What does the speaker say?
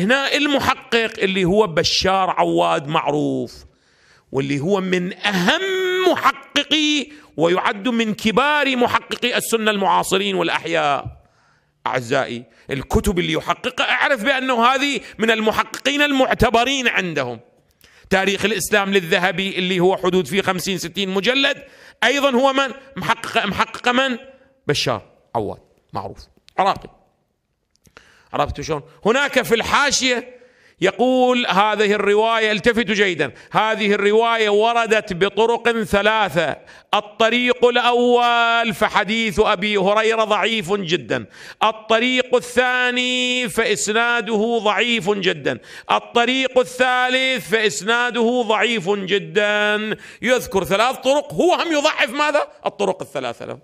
هنا المحقق اللي هو بشار عواد معروف واللي هو من اهم محققي ويعد من كبار محققي السنه المعاصرين والاحياء اعزائي الكتب اللي يحققها اعرف بانه هذه من المحققين المعتبرين عندهم تاريخ الاسلام للذهبي اللي هو حدود فيه 50 60 مجلد ايضا هو من محقق محقق من بشار عواد معروف عراقي عرفتوا شلون هناك في الحاشية يقول هذه الرواية التفتوا جيدا هذه الرواية وردت بطرق ثلاثة الطريق الأول فحديث أبي هريرة ضعيف جدا الطريق الثاني فإسناده ضعيف جدا الطريق الثالث فإسناده ضعيف جدا يذكر ثلاث طرق هو هم يضعف ماذا؟ الطرق الثلاثة له